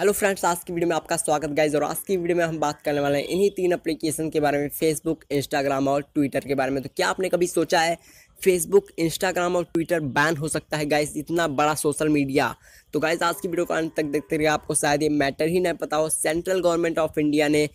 hello friends आज की video में आपका स्वागत गाइज और आज की वीडियो में हम बात करने वाले हैं इन्हीं तीन एप्लीकेशन के बारे में फेसबुक इंस्टाग्राम और ट्विटर के बारे में तो क्या आपने कभी सोचा है फेसबुक इंस्टाग्राम और ट्विटर बैन हो सकता है गाइज इतना बड़ा सोशल मीडिया तो गाइज आज की वीडियो को अंत तक देखते रहिए आपको शायद ये मैटर ही नहीं पता हो सेंट्रल गवर्नमेंट ऑफ इंडिया ने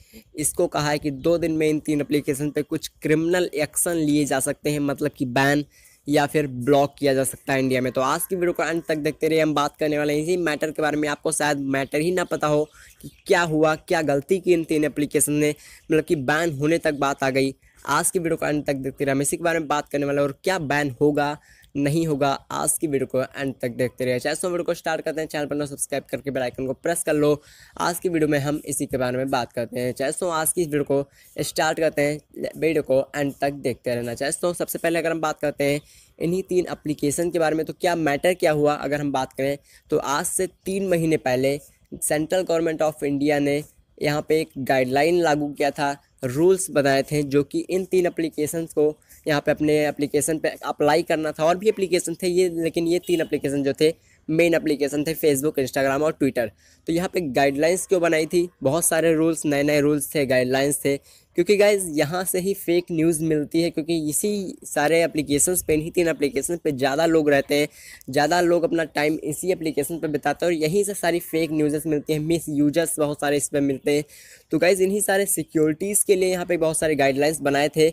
इसको कहा है कि दो दिन में इन तीन अप्लीकेशन पर कुछ क्रिमिनल एक्शन लिए जा सकते हैं मतलब कि बैन या फिर ब्लॉक किया जा सकता है इंडिया में तो आज की वीडियो को अंत तक देखते रहिए हम बात करने वाले हैं इसी मैटर के बारे में आपको शायद मैटर ही ना पता हो कि क्या हुआ क्या गलती की इन तीन एप्लीकेशन ने मतलब कि बैन होने तक बात आ गई आज की वीडियो को अंत तक देखते रहे हम इसी के बारे में बात करने वाले और क्या बैन होगा नहीं होगा आज की वीडियो को एंड तक देखते रहिए चाहे वीडियो को स्टार्ट करते हैं चैनल पर ना सब्सक्राइब करके बेल आइकन को प्रेस कर लो आज की वीडियो में हम इसी के बारे में बात करते हैं चाहे सो आज की इस वीडियो को स्टार्ट करते हैं वीडियो को एंड तक देखते रहना चाहे सो सबसे पहले अगर हम बात करते हैं इन्हीं तीन एप्लीकेशन के बारे में तो क्या मैटर क्या हुआ अगर हम बात करें तो आज से तीन महीने पहले सेंट्रल गवर्नमेंट ऑफ इंडिया ने यहाँ पे एक गाइडलाइन लागू किया था रूल्स बनाए थे जो कि इन तीन एप्लीकेशंस को यहाँ पे अपने एप्लीकेशन पे अप्लाई करना था और भी एप्लीकेशन थे ये लेकिन ये तीन एप्लीकेशन जो थे मेन एप्लीकेशन थे फेसबुक इंस्टाग्राम और ट्विटर तो यहाँ पे गाइडलाइंस क्यों बनाई थी बहुत सारे रूल्स नए नए रूल्स थे गाइडलाइंस थे क्योंकि गाइज यहाँ से ही फेक न्यूज़ मिलती है क्योंकि इसी सारे एप्लीकेशन पे इन्हीं तीन एप्लीकेशन पे ज़्यादा लोग रहते हैं ज़्यादा लोग अपना टाइम इसी एप्लीकेशन पे बिताते हैं और यहीं से सारी फेक न्यूज़ेस मिलती हैं मिस यूजर्स बहुत सारे इस पर मिलते हैं तो गाइज़ इन्हीं सारे सिक्योरिटीज़ के लिए यहाँ पर बहुत सारे गाइडलाइंस बनाए थे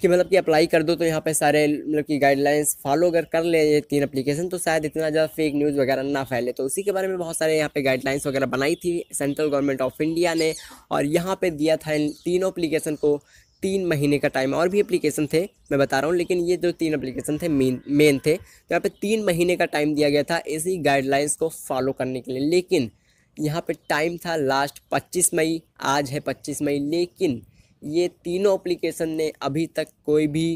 कि मतलब कि अप्लाई कर दो तो यहाँ पर सारे मतलब कि गाइडलाइंस फॉलो अगर कर ले ये तीन अप्लीकेशन तो शायद इतना ज़्यादा फेक न्यूज़ वगैरह ना फैले तो उसी के बारे में बहुत सारे यहाँ पर गाइडलाइंस वगैरह बनाई थी सेंट्रल गवर्नमेंट ऑफ इंडिया ने और यहाँ पर दिया था इन तीनों अप्लीकेशन एप्लीकेशन को तीन महीने का टाइम और भी एप्लीकेशन थे मैं बता रहा हूँ लेकिन ये जो तीन एप्लीकेशन थे मेन मेन थे तो यहाँ पे तीन महीने का टाइम दिया गया था इसी गाइडलाइंस को फॉलो करने के लिए लेकिन यहाँ पे टाइम था लास्ट 25 मई आज है 25 मई लेकिन ये तीनों एप्लीकेशन ने अभी तक कोई भी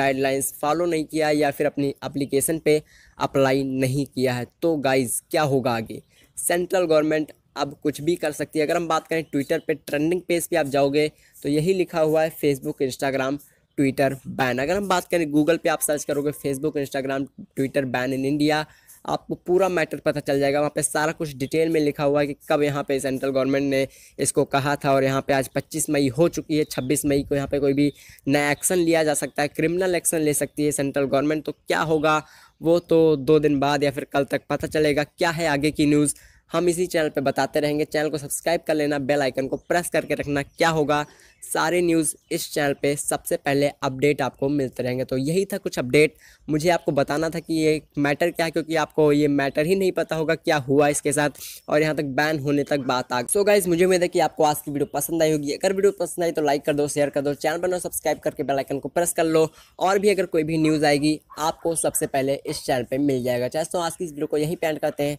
गाइडलाइंस फॉलो नहीं किया या फिर अपनी अप्लीकेशन पे अप्लाई नहीं किया है तो गाइज़ क्या होगा आगे सेंट्रल गवर्नमेंट अब कुछ भी कर सकती है अगर हम बात करें ट्विटर पे ट्रेंडिंग पेज पे आप जाओगे तो यही लिखा हुआ है फेसबुक इंस्टाग्राम ट्विटर बैन अगर हम बात करें गूगल पे आप सर्च करोगे Facebook Instagram Twitter ban in India आपको पूरा मैटर पता चल जाएगा वहाँ पे सारा कुछ डिटेल में लिखा हुआ है कि कब यहाँ पे सेंट्रल गवर्नमेंट ने इसको कहा था और यहाँ पे आज 25 मई हो चुकी है 26 मई को यहाँ पे कोई भी नया एक्शन लिया जा सकता है क्रिमिनल एक्शन ले सकती है सेंट्रल गवर्नमेंट तो क्या होगा वो तो दो दिन बाद या फिर कल तक पता चलेगा क्या है आगे की न्यूज़ हम इसी चैनल पे बताते रहेंगे चैनल को सब्सक्राइब कर लेना बेल आइकन को प्रेस करके रखना क्या होगा सारे न्यूज़ इस चैनल पे सबसे पहले अपडेट आपको मिलते रहेंगे तो यही था कुछ अपडेट मुझे आपको बताना था कि ये मैटर क्या है क्योंकि आपको ये मैटर ही नहीं पता होगा क्या हुआ इसके साथ और यहाँ तक बैन होने तक बात आ गई सो गाइज मुझे उम्मीद है कि आपको आज की वीडियो पसंद आई होगी अगर वीडियो पसंद आई तो लाइक कर दो शेयर कर दो चैनल पर सब्सक्राइब करके बेलाइकन को प्रेस कर लो और भी अगर कोई भी न्यूज़ आएगी आपको सबसे पहले इस चैनल पर मिल जाएगा चाहे तो आज की इस वीडियो को यहीं पेंट करते हैं